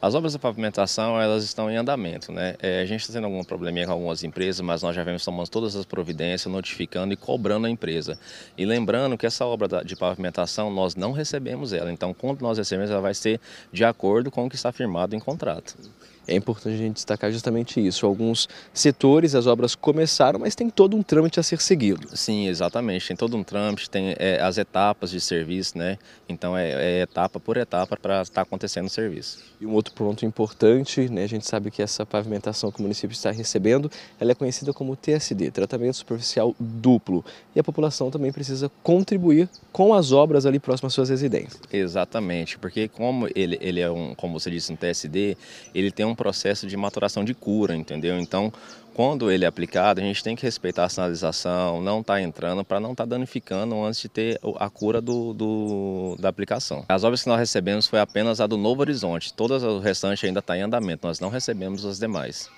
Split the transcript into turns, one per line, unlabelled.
As obras de pavimentação elas estão em andamento. Né? É, a gente está tendo algum probleminha com algumas empresas, mas nós já vemos tomando todas as providências, notificando e cobrando a empresa. E lembrando que essa obra de pavimentação nós não recebemos ela. Então, quando nós recebemos, ela vai ser de acordo com o que está firmado em contrato. É importante a gente destacar justamente isso. Alguns setores as obras começaram, mas tem todo um trâmite a ser seguido. Sim, exatamente. Tem todo um trâmite, tem é, as etapas de serviço, né? Então é, é etapa por etapa para estar tá acontecendo o serviço. E um outro outro
ponto importante, né, a gente sabe que essa pavimentação que o município está recebendo, ela é conhecida como TSD, tratamento superficial duplo, e a população também precisa contribuir com as obras ali próximas às suas residências.
Exatamente, porque como ele, ele é um, como você disse, um TSD, ele tem um processo de maturação de cura, entendeu? Então, quando ele é aplicado, a gente tem que respeitar a sinalização, não estar tá entrando para não estar tá danificando antes de ter a cura do, do, da aplicação. As obras que nós recebemos foi apenas a do Novo Horizonte. Todas as o restante ainda está em andamento, nós não recebemos as demais.